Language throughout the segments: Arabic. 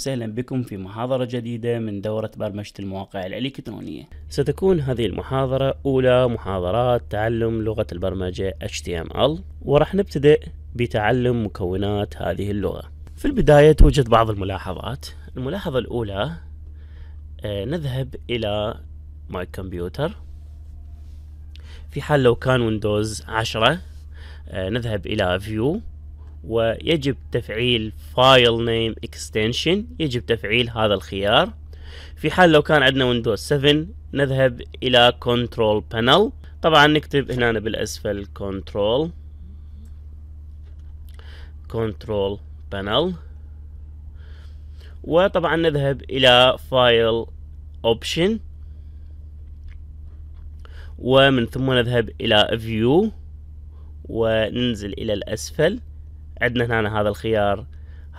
وسهلا بكم في محاضرة جديدة من دورة برمجة المواقع الإلكترونية ستكون هذه المحاضرة أولى محاضرات تعلم لغة البرمجة HTML ورح نبتدئ بتعلم مكونات هذه اللغة في البداية توجد بعض الملاحظات الملاحظة الأولى آه، نذهب إلى ماي كمبيوتر في حال لو كان ويندوز 10 آه، نذهب إلى فيو ويجب تفعيل فايل نيم اكستنشن يجب تفعيل هذا الخيار في حال لو كان عندنا ويندوز 7 نذهب الى كنترول بانل طبعا نكتب هنا بالاسفل كنترول كنترول بانل وطبعا نذهب الى فايل اوبشن ومن ثم نذهب الى فيو وننزل الى الاسفل عندنا هنا هذا الخيار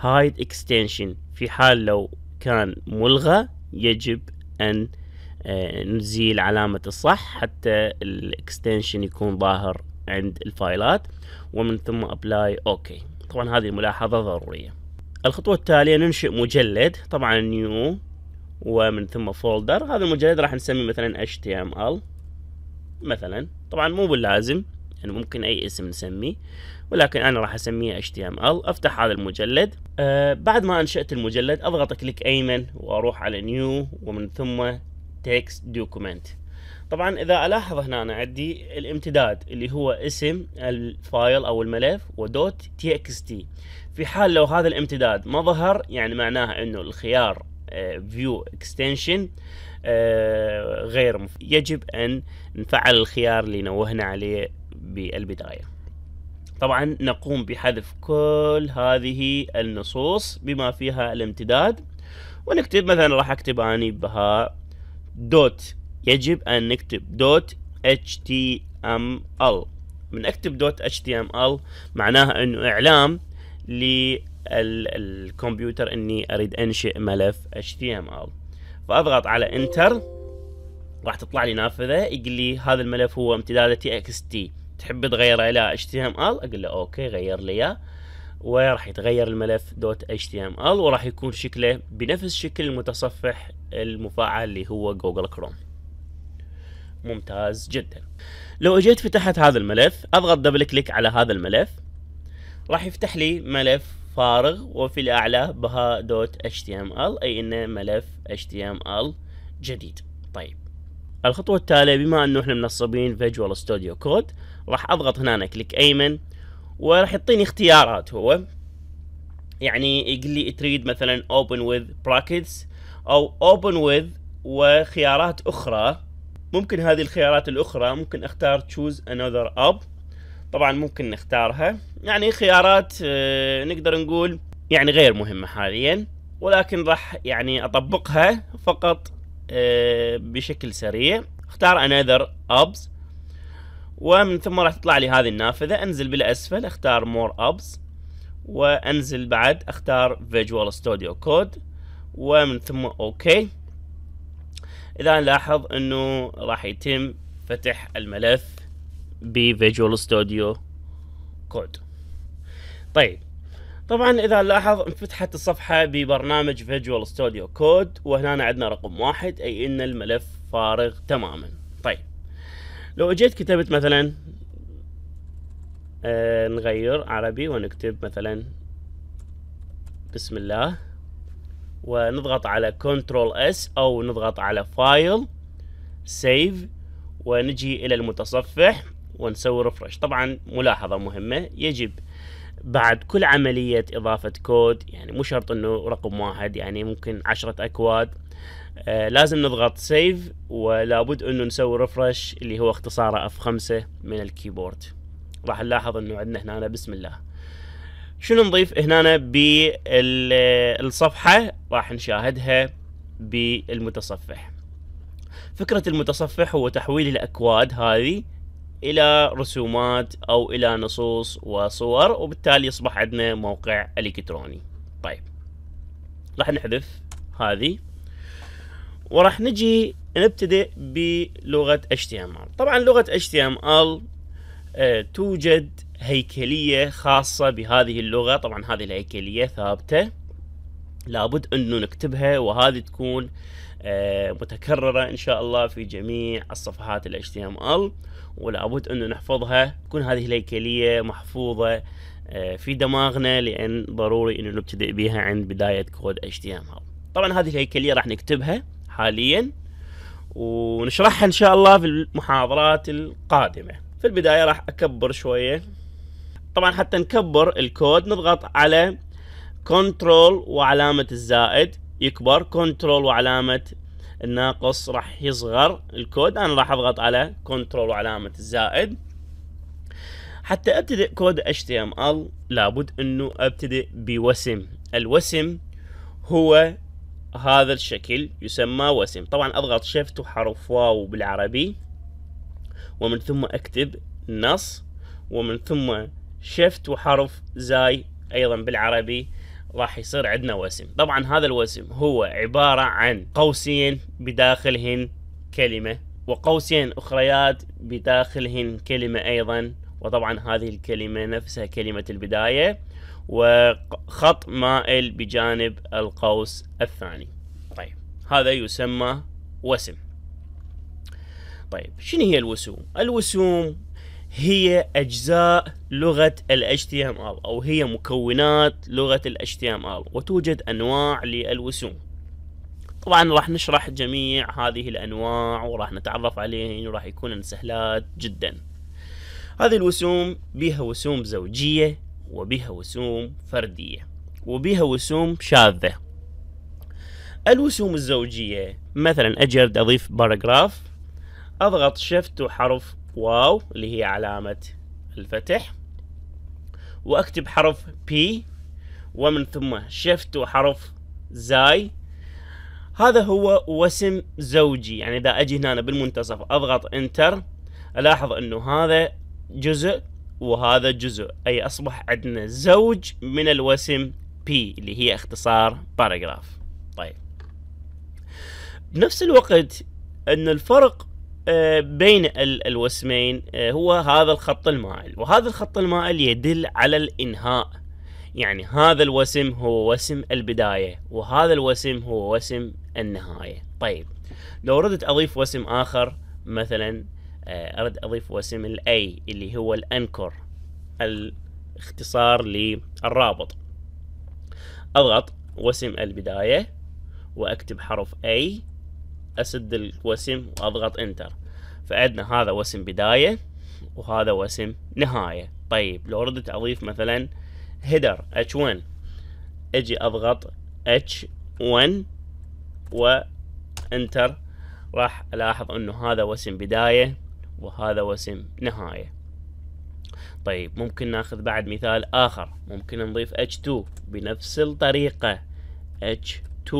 هايد اكستنشن في حال لو كان ملغى يجب ان آه، نزيل علامة الصح حتى الاكستنشن يكون ظاهر عند الفايلات ومن ثم ابلاي اوكي طبعا هذه ملاحظة ضرورية الخطوة التالية ننشئ مجلد طبعا نيو ومن ثم فولدر هذا المجلد راح نسميه مثلا HTML مثلا طبعا مو باللازم يعني ممكن أي اسم نسميه ولكن أنا راح أسميه HTML أفتح هذا المجلد آه بعد ما أنشأت المجلد أضغط كليك أيمن وأروح على نيو ومن ثم تكست دوكومنت طبعا اذا الاحظ هنا أنا عندي الامتداد اللي هو اسم الفايل او الملف ودوت تي اكس تي في حال لو هذا الامتداد ما ظهر يعني معناها انه الخيار فيو آه، اكستنشن آه، غير مف... يجب ان نفعل الخيار اللي نوهنا عليه بالبداية طبعا نقوم بحذف كل هذه النصوص بما فيها الامتداد ونكتب مثلا راح اكتب اني بها دوت يجب ان نكتب دوت html من اكتب دوت html معناها انه اعلام للكمبيوتر اني اريد انشئ ملف html فاضغط على انتر راح تطلع لي نافذه يقول لي هذا الملف هو امتداد txt تحب تغيره الى html اقول له اوكي غير لي اياه وراح يتغير الملف دوت html وراح يكون شكله بنفس شكل المتصفح المفعل اللي هو جوجل كروم ممتاز جدا لو اجيت فتحت هذا الملف اضغط دبل كليك على هذا الملف راح يفتح لي ملف فارغ وفي الاعلى بها دوت html اي انه ملف html جديد طيب الخطوة التالية بما انه احنا منصبين فيجوال ستوديو كود راح اضغط هنا كليك ايمن وراح يعطيني اختيارات هو يعني يقول لي تريد مثلا open with brackets او open with وخيارات اخرى ممكن هذه الخيارات الاخرى ممكن اختار choose another up طبعا ممكن نختارها يعني خيارات آه، نقدر نقول يعني غير مهمة حاليا ولكن راح يعني اطبقها فقط آه، بشكل سريع اختار another ups ومن ثم راح تطلع لي هذه النافذة انزل بالاسفل اختار مور ابس وانزل بعد اختار فيجوال ستوديو كود ومن ثم اوكي اذا نلاحظ انه راح يتم فتح الملف بفيجوال ستوديو كود طيب طبعا اذا نلاحظ انفتحت الصفحة ببرنامج فيجوال ستوديو كود وهنا عندنا رقم واحد اي ان الملف فارغ تماما لو اجيت كتبت مثلا آه نغير عربي ونكتب مثلا بسم الله ونضغط على كنترول اس او نضغط على فايل سيف ونجي الى المتصفح ونسوي رفرش طبعا ملاحظة مهمة يجب بعد كل عملية إضافة كود يعني مو شرط أنه رقم واحد يعني ممكن عشرة أكواد آه لازم نضغط سيف ولابد أنه نسوي ريفرش اللي هو اختصاره اف 5 من الكيبورد راح نلاحظ أنه عندنا هنا بسم الله شنو نضيف هنا بالصفحة راح نشاهدها بالمتصفح فكرة المتصفح هو تحويل الأكواد هذه الى رسومات او الى نصوص وصور وبالتالي يصبح عندنا موقع الكتروني طيب راح نحذف هذه وراح نجي نبتدئ بلغه HTML طبعا لغه HTML آه، توجد هيكليه خاصه بهذه اللغه طبعا هذه الهيكليه ثابته لابد انه نكتبها وهذه تكون آه، متكررة ان شاء الله في جميع الصفحات ال HTML ولابد انه نحفظها تكون هذه الهيكلية محفوظة آه، في دماغنا لان ضروري انه نبتدئ بها عند بداية كود HTML طبعا هذه الهيكلية راح نكتبها حاليا ونشرحها ان شاء الله في المحاضرات القادمة في البداية راح اكبر شوية طبعا حتى نكبر الكود نضغط على كنترول وعلامة الزائد يكبر كنترول وعلامة الناقص راح يصغر الكود انا راح اضغط على كنترول وعلامة الزائد حتى ابتدئ كود HTML لابد انه ابتدئ بوسم الوسم هو هذا الشكل يسمى وسم طبعا اضغط شيفت وحرف واو بالعربي ومن ثم اكتب نص ومن ثم شيفت وحرف زاي ايضا بالعربي راح يصير عندنا وسم طبعا هذا الوسم هو عبارة عن قوسين بداخلهن كلمة وقوسين أخريات بداخلهن كلمة أيضا وطبعا هذه الكلمة نفسها كلمة البداية وخط مائل بجانب القوس الثاني طيب هذا يسمى وسم طيب شنو هي الوسوم؟ الوسوم هي أجزاء لغة ال HTML أو هي مكونات لغة ال HTML وتوجد أنواع للوسوم طبعا راح نشرح جميع هذه الأنواع وراح نتعرف عليهن وراح يكون سهلات جدا هذه الوسوم بها وسوم زوجية وبها وسوم فردية وبها وسوم شاذة الوسوم الزوجية مثلا أجرد أضيف باراجراف أضغط شفت وحرف واو اللي هي علامة الفتح واكتب حرف بي ومن ثم شفت وحرف زاي هذا هو وسم زوجي يعني اذا اجي هنا بالمنتصف اضغط انتر الاحظ انه هذا جزء وهذا جزء اي اصبح عندنا زوج من الوسم بي اللي هي اختصار باراجراف طيب بنفس الوقت ان الفرق آه، بين الوسمين آه، هو هذا الخط المائل وهذا الخط المائل يدل على الإنهاء يعني هذا الوسم هو وسم البداية وهذا الوسم هو وسم النهاية طيب لو ردت أضيف وسم آخر مثلا آه، أرد أضيف وسم الأي اللي هو الأنكر الاختصار للرابط أضغط وسم البداية وأكتب حرف أي اسد الوسم واضغط انتر فعندنا هذا وسم بداية وهذا وسم نهاية طيب لو ردت اضيف مثلا هيدر H1 اجي اضغط H1 وانتر راح الاحظ انه هذا وسم بداية وهذا وسم نهاية طيب ممكن ناخذ بعد مثال اخر ممكن نضيف H2 بنفس الطريقة H2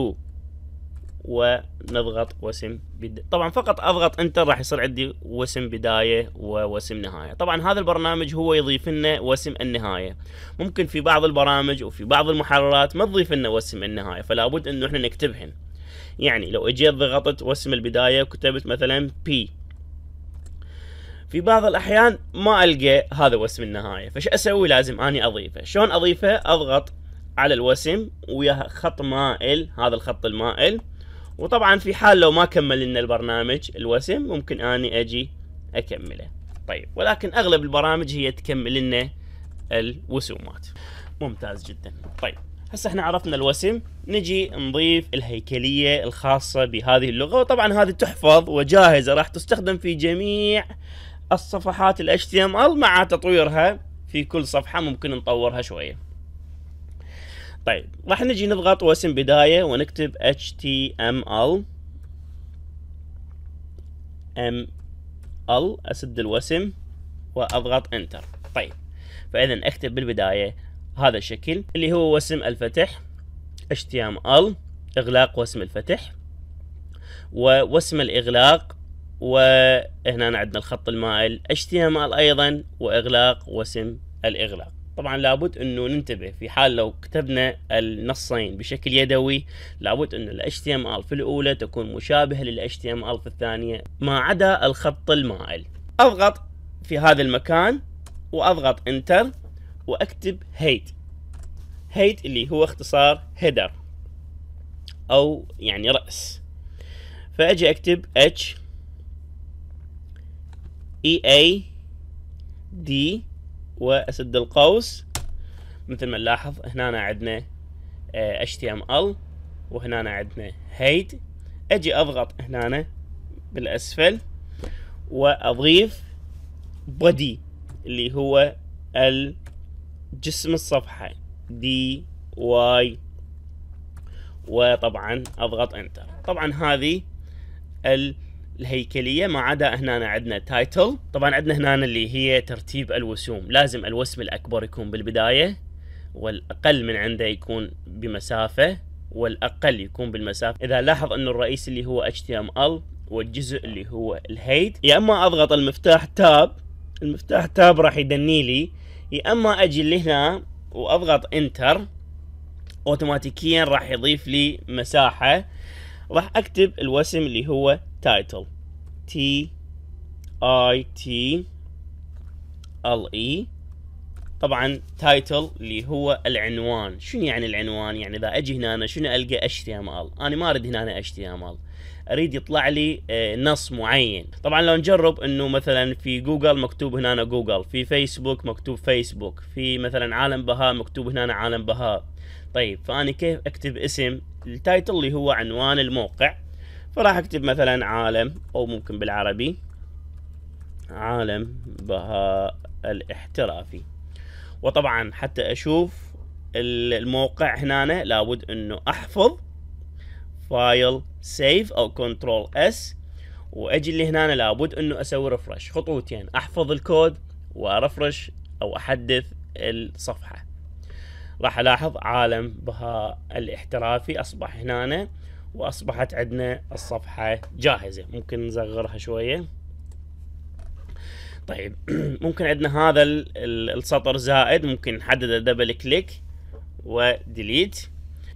ونضغط وسم بد... طبعا فقط اضغط انتر راح يصير عندي وسم بدايه ووسم نهايه طبعا هذا البرنامج هو يضيف لنا وسم النهايه ممكن في بعض البرامج وفي بعض المحررات ما تضيف لنا وسم النهايه فلا بد انه احنا نكتبهن يعني لو اجيت ضغطت وسم البدايه وكتبت مثلا بي في بعض الاحيان ما القى هذا وسم النهايه فش اسوي لازم اني اضيفه شلون اضيفه اضغط على الوسم ويا خط مائل هذا الخط المائل وطبعا في حال لو ما كمل لنا البرنامج الوسم ممكن اني اجي اكمله طيب ولكن اغلب البرامج هي تكمل لنا الوسومات ممتاز جدا طيب هسه احنا عرفنا الوسم نجي نضيف الهيكليه الخاصه بهذه اللغه وطبعا هذه تحفظ وجاهزه راح تستخدم في جميع الصفحات ال HTML مع تطويرها في كل صفحه ممكن نطورها شويه طيب راح نجي نضغط واسم بداية ونكتب html ml اسد الوسم واضغط انتر طيب فاذا اكتب بالبداية هذا الشكل اللي هو وسم الفتح html اغلاق وسم الفتح ووسم الاغلاق وهنا عندنا الخط المائل html ايضا واغلاق وسم الاغلاق طبعا لابد انه ننتبه في حال لو كتبنا النصين بشكل يدوي لابد انه ال HTML في الاولى تكون مشابهة لل HTML في الثانية ما عدا الخط المائل اضغط في هذا المكان واضغط انتر واكتب هيت هيت اللي هو اختصار هيدر او يعني رأس فاجي اكتب H E A D واسد القوس مثل ما نلاحظ هنا عندنا آه، HTML وهنا عندنا هيد اجي اضغط هنا بالاسفل واضيف بودي اللي هو الجسم الصفحة دي واي وطبعا اضغط انتر طبعا هذه الهيكليه ما عدا هنا عندنا تايتل طبعا عندنا هنا اللي هي ترتيب الوسوم لازم الوسم الاكبر يكون بالبدايه والاقل من عنده يكون بمسافه والاقل يكون بالمسافه اذا لاحظ انه الرئيس اللي هو HTML والجزء اللي هو الهيد يا اما اضغط المفتاح تاب المفتاح تاب راح يدني لي يا اما اجي لهنا واضغط انتر اوتوماتيكيا راح يضيف لي مساحه راح اكتب الوسم اللي هو title T I T L E طبعا تايتل اللي هو العنوان شنو يعني العنوان يعني اذا اجي هنا شنو القى اتش تي ام ال انا ما اريد هنا اتش تي ام ال اريد يطلع لي آه، نص معين طبعا لو نجرب انه مثلا في جوجل مكتوب هنا جوجل في فيسبوك مكتوب فيسبوك في مثلا عالم بهاء مكتوب هنا عالم بهاء طيب فاني كيف اكتب اسم التايتل اللي هو عنوان الموقع فراح اكتب مثلا عالم او ممكن بالعربي عالم بهاء الاحترافي وطبعا حتى اشوف الموقع هنا لابد انه احفظ فايل سيف او كنترول اس واجي لهنا لابد انه اسوي رفرش خطوتين احفظ الكود وارفرش او احدث الصفحه راح الاحظ عالم بهاء الاحترافي اصبح هنا واصبحت عندنا الصفحه جاهزه ممكن نصغرها شويه طيب ممكن عندنا هذا السطر زائد ممكن نحدده دبل كليك وديليت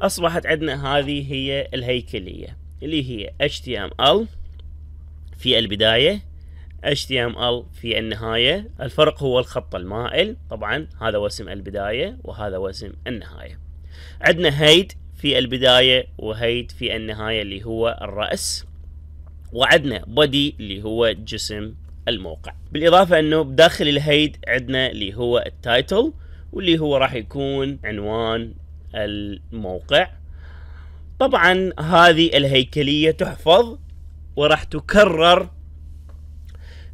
اصبحت عندنا هذه هي الهيكليه اللي هي HTML في البدايه HTML في النهايه الفرق هو الخط المائل طبعا هذا وسم البدايه وهذا وسم النهايه عندنا هيد في البداية وهيد في النهاية اللي هو الرأس وعدنا بودي اللي هو جسم الموقع بالإضافة أنه بداخل الهيد عندنا اللي هو التايتل واللي هو راح يكون عنوان الموقع طبعا هذه الهيكلية تحفظ وراح تكرر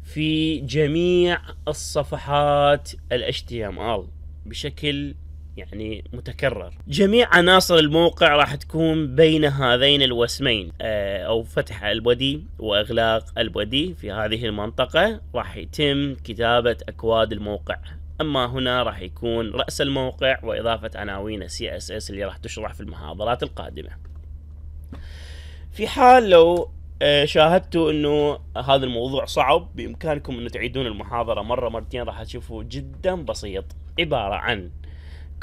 في جميع الصفحات ال HTML بشكل يعني متكرر جميع عناصر الموقع راح تكون بين هذين الوسمين آه، او فتح البودي واغلاق البودي في هذه المنطقة راح يتم كتابة اكواد الموقع اما هنا راح يكون رأس الموقع واضافة عناوين اس اس اللي راح تشرح في المحاضرات القادمة في حال لو آه، شاهدتوا انه هذا الموضوع صعب بامكانكم انه تعيدون المحاضرة مرة مرتين راح تشوفوا جدا بسيط عبارة عن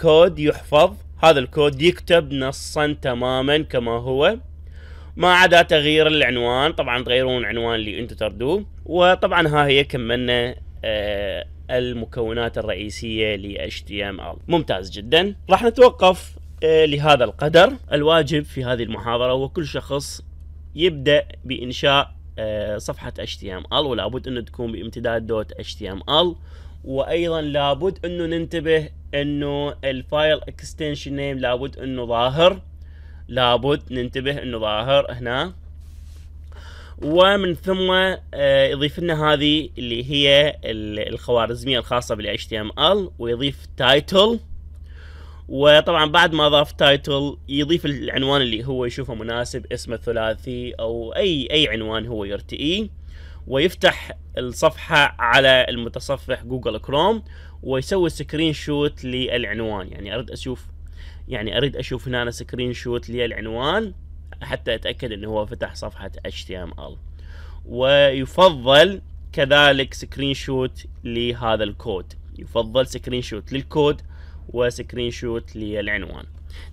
كود يحفظ هذا الكود يكتب نصا تماما كما هو ما عدا تغيير العنوان طبعا تغيرون العنوان اللي انتم تردوه وطبعا ها هي كملنا آه المكونات الرئيسية ل HTML ممتاز جدا راح نتوقف آه لهذا القدر الواجب في هذه المحاضرة هو كل شخص يبدأ بإنشاء آه، صفحة HTML ولابد أن تكون بامتداد دوت HTML وايضا لابد انه ننتبه انه الفايل اكستنشن نيم لابد انه ظاهر لابد ننتبه انه ظاهر هنا ومن ثم آه، يضيف لنا هذه اللي هي الخوارزميه الخاصه بال HTML ويضيف تايتل وطبعا بعد ما اضاف تايتل يضيف العنوان اللي هو يشوفه مناسب اسمه الثلاثي او اي اي عنوان هو يرتئيه ويفتح الصفحة على المتصفح جوجل كروم ويسوي سكرين شوت للعنوان يعني اريد اشوف يعني اريد اشوف هنا سكرين شوت للعنوان حتى اتاكد انه هو فتح صفحة HTML ويفضل كذلك سكرين شوت لهذا الكود يفضل سكرين شوت للكود وسكرين شوت للعنوان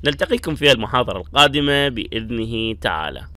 نلتقيكم في المحاضرة القادمة بإذنه تعالى